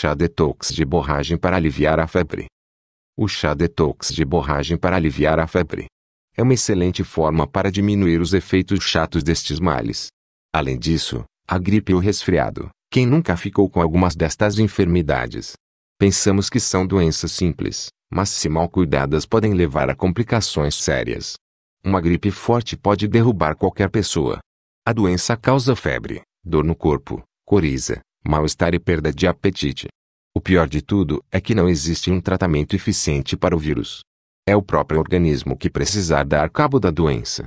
Chá detox de borragem para aliviar a febre. O chá detox de borragem para aliviar a febre é uma excelente forma para diminuir os efeitos chatos destes males. Além disso, a gripe e o resfriado, quem nunca ficou com algumas destas enfermidades? Pensamos que são doenças simples, mas se mal cuidadas podem levar a complicações sérias. Uma gripe forte pode derrubar qualquer pessoa. A doença causa febre, dor no corpo, coriza, mal-estar e perda de apetite. O pior de tudo é que não existe um tratamento eficiente para o vírus. É o próprio organismo que precisar dar cabo da doença.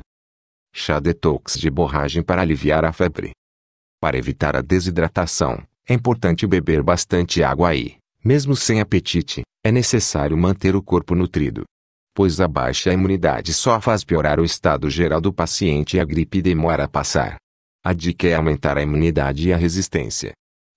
Chá detox de borragem para aliviar a febre. Para evitar a desidratação, é importante beber bastante água e, mesmo sem apetite, é necessário manter o corpo nutrido. Pois a baixa imunidade só faz piorar o estado geral do paciente e a gripe demora a passar. A dica é aumentar a imunidade e a resistência.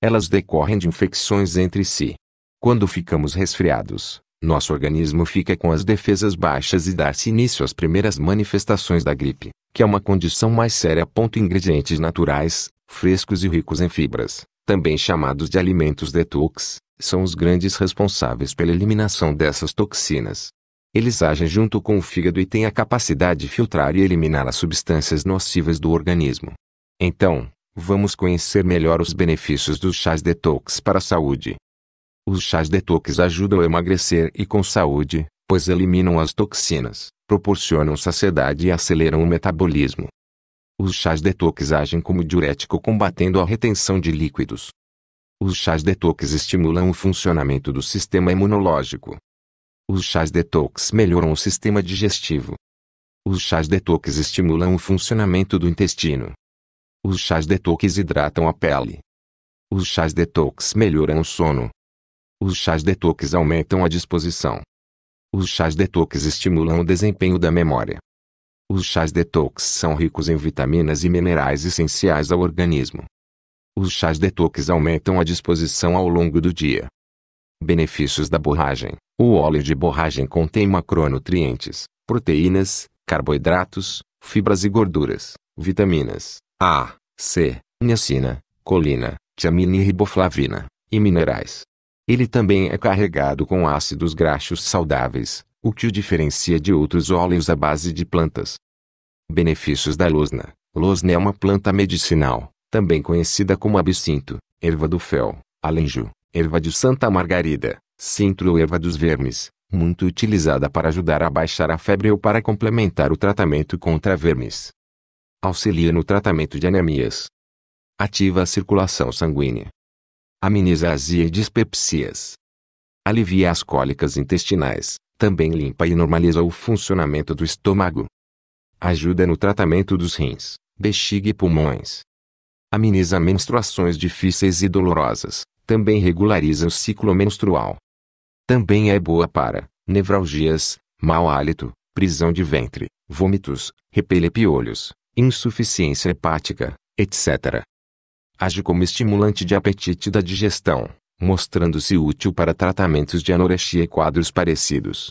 Elas decorrem de infecções entre si. Quando ficamos resfriados, nosso organismo fica com as defesas baixas e dá-se início às primeiras manifestações da gripe, que é uma condição mais séria. Ingredientes naturais, frescos e ricos em fibras, também chamados de alimentos detox, são os grandes responsáveis pela eliminação dessas toxinas. Eles agem junto com o fígado e têm a capacidade de filtrar e eliminar as substâncias nocivas do organismo. Então, Vamos conhecer melhor os benefícios dos chás detox para a saúde. Os chás detox ajudam a emagrecer e com saúde, pois eliminam as toxinas, proporcionam saciedade e aceleram o metabolismo. Os chás detox agem como diurético combatendo a retenção de líquidos. Os chás detox estimulam o funcionamento do sistema imunológico. Os chás detox melhoram o sistema digestivo. Os chás detox estimulam o funcionamento do intestino, os chás detox hidratam a pele. Os chás detox melhoram o sono. Os chás detox aumentam a disposição. Os chás detox estimulam o desempenho da memória. Os chás detox são ricos em vitaminas e minerais essenciais ao organismo. Os chás detox aumentam a disposição ao longo do dia. Benefícios da borragem: O óleo de borragem contém macronutrientes, proteínas, carboidratos, fibras e gorduras, vitaminas, a, C, niacina, colina, tiamina e riboflavina, e minerais. Ele também é carregado com ácidos graxos saudáveis, o que o diferencia de outros óleos à base de plantas. Benefícios da losna. Losna é uma planta medicinal, também conhecida como absinto, erva do fel, alenjo, erva de Santa Margarida, cintro ou erva dos vermes, muito utilizada para ajudar a baixar a febre ou para complementar o tratamento contra vermes. Auxilia no tratamento de anemias. Ativa a circulação sanguínea. Ameniza azia e dispepsias. Alivia as cólicas intestinais, também limpa e normaliza o funcionamento do estômago. Ajuda no tratamento dos rins, bexiga e pulmões. Ameniza menstruações difíceis e dolorosas, também regulariza o ciclo menstrual. Também é boa para nevralgias, mau hálito, prisão de ventre, vômitos, repele piolhos, insuficiência hepática, etc. Age como estimulante de apetite da digestão, mostrando-se útil para tratamentos de anorexia e quadros parecidos.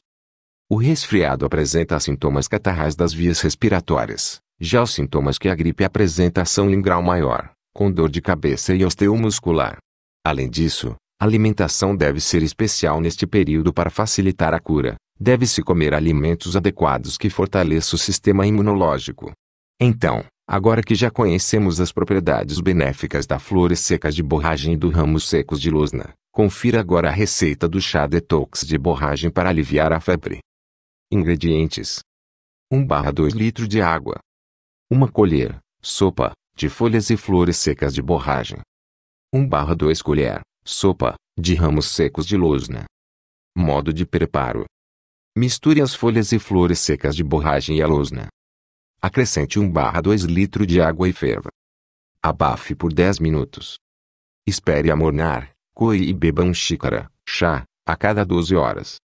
O resfriado apresenta sintomas catarrais das vias respiratórias, já os sintomas que a gripe apresenta são em grau maior, com dor de cabeça e osteomuscular. Além disso, a alimentação deve ser especial neste período para facilitar a cura. Deve-se comer alimentos adequados que fortaleçam o sistema imunológico, então, agora que já conhecemos as propriedades benéficas das flores secas de borragem e dos ramos secos de luzna, confira agora a receita do chá detox de borragem para aliviar a febre. Ingredientes: 1 barra 2 litros de água. Uma colher, sopa, de folhas e flores secas de borragem. 1 barra 2 colher, sopa, de ramos secos de luzna. Modo de preparo. Misture as folhas e flores secas de borragem e a luzna, Acrescente 1 barra 2 litro de água e ferva. Abafe por 10 minutos. Espere amornar, coe e beba um xícara, chá, a cada 12 horas.